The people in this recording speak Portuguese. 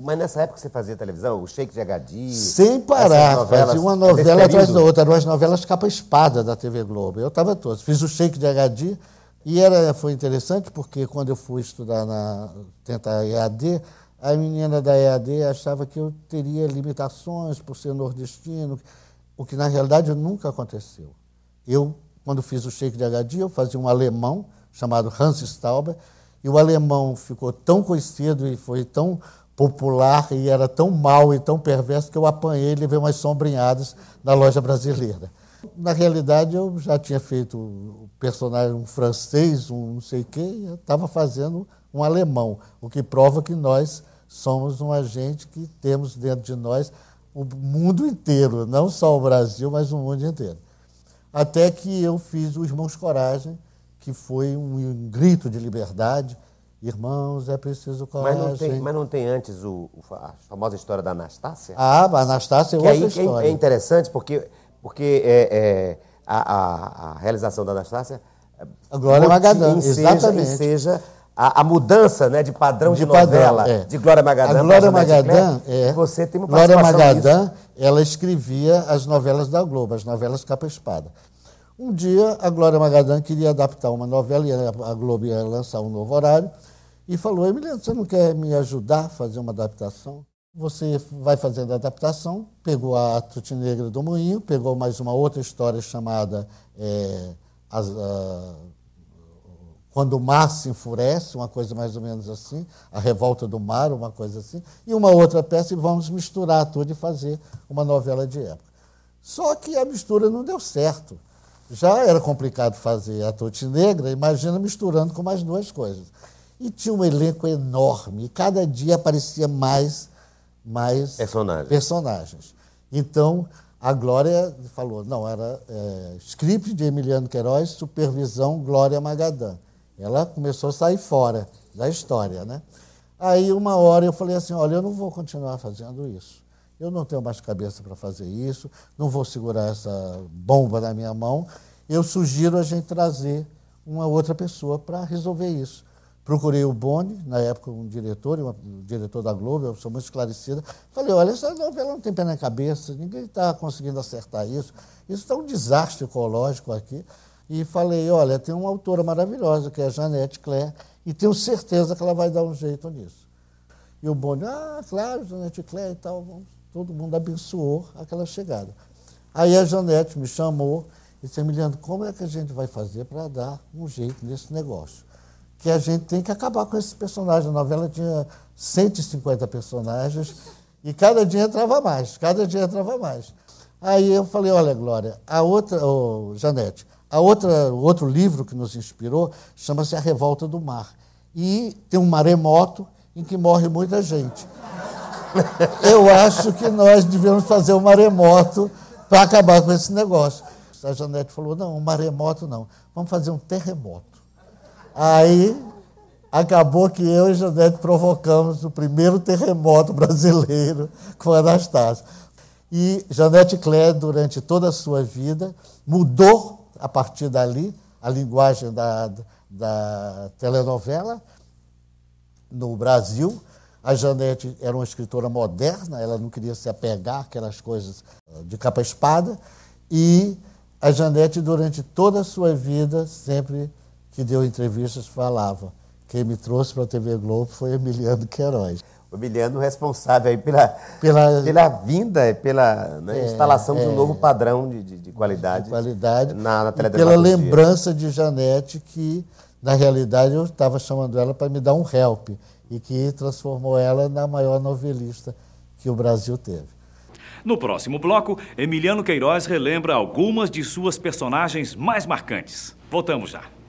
Mas nessa época você fazia televisão, o Shake de Agadi. Sem parar, novelas, fazia uma novela atrás da outra. Eram as novelas capa-espada da TV Globo. Eu estava todo. Fiz o Shake de Agadi e era, foi interessante porque quando eu fui estudar na. tentar EAD, a menina da EAD achava que eu teria limitações por ser nordestino, o que na realidade nunca aconteceu. Eu, quando fiz o Shake de Agadi, eu fazia um alemão chamado Hans Stauber, e o alemão ficou tão conhecido e foi tão popular e era tão mal e tão perverso que eu apanhei e levei umas sombrinhadas na loja brasileira. Na realidade, eu já tinha feito um personagem um francês, um não sei o quê, e estava fazendo um alemão, o que prova que nós somos uma gente que temos dentro de nós o mundo inteiro, não só o Brasil, mas o mundo inteiro. Até que eu fiz o Irmãos Coragem, que foi um grito de liberdade, Irmãos, é preciso coragem. Mas não tem, mas não tem antes o, a famosa história da Anastácia? Ah, a Anastácia é outra aí, é história. É interessante porque, porque é, é, a, a, a, realização da Anastácia... A é, Glória Magadã, exatamente. Seja a, a, mudança né, de padrão de, de novela é. de Glória Magadã. A Glória Magadã, é. Você tem uma Glória Magadã, ela escrevia as novelas da Globo, as novelas capa espada. Um dia, a Glória Magadã queria adaptar uma novela e a Globo ia lançar um novo horário e falou: Emiliano, você não quer me ajudar a fazer uma adaptação? Você vai fazendo a adaptação, pegou a Tute Negra do Moinho, pegou mais uma outra história chamada é, as, a, Quando o Mar se Enfurece, uma coisa mais ou menos assim, A Revolta do Mar, uma coisa assim, e uma outra peça, e vamos misturar tudo e fazer uma novela de época. Só que a mistura não deu certo já era complicado fazer a Tute Negra, imagina misturando com mais duas coisas. E tinha um elenco enorme. E cada dia aparecia mais, mais personagens. personagens. Então, a Glória falou, não, era é, script de Emiliano Queiroz, supervisão Glória Magadã. Ela começou a sair fora da história, né? Aí uma hora eu falei assim, olha, eu não vou continuar fazendo isso. Eu não tenho mais cabeça para fazer isso, não vou segurar essa bomba na minha mão. Eu sugiro a gente trazer uma outra pessoa para resolver isso. Procurei o Boni, na época um diretor, um diretor da Globo, eu sou muito esclarecida. Falei, olha, essa novela não tem pé na cabeça, ninguém está conseguindo acertar isso. Isso está um desastre ecológico aqui. E falei, olha, tem uma autora maravilhosa, que é a Janete Claire, e tenho certeza que ela vai dar um jeito nisso. E o Boni, ah, claro, Janete Claire e tal, todo mundo abençoou aquela chegada. Aí a Janete me chamou e disse, Emiliano, como é que a gente vai fazer para dar um jeito nesse negócio? que a gente tem que acabar com esses personagens. A novela tinha 150 personagens e cada dia entrava mais, cada dia entrava mais. Aí eu falei, olha, Glória, a outra, oh, Janete, a outra, o outro livro que nos inspirou chama-se A Revolta do Mar. E tem um maremoto em que morre muita gente. Eu acho que nós devemos fazer um maremoto para acabar com esse negócio. A Janete falou, não, um maremoto não, vamos fazer um terremoto. Aí acabou que eu e Janete provocamos o primeiro terremoto brasileiro com Anastácia. E Janete Clé, durante toda a sua vida, mudou, a partir dali, a linguagem da, da telenovela no Brasil. A Janete era uma escritora moderna, ela não queria se apegar àquelas coisas eh, de capa-espada. E a Janete, durante toda a sua vida, sempre que deu entrevistas, falava. Quem me trouxe para a TV Globo foi Emiliano Queiroz. O Emiliano responsável aí pela, pela, pela vinda, é, pela né, é, instalação de um é, novo padrão de, de, de qualidade, de qualidade na, na Pela lembrança de Janete que, na realidade, eu estava chamando ela para me dar um help e que transformou ela na maior novelista que o Brasil teve. No próximo bloco, Emiliano Queiroz relembra algumas de suas personagens mais marcantes. Voltamos já.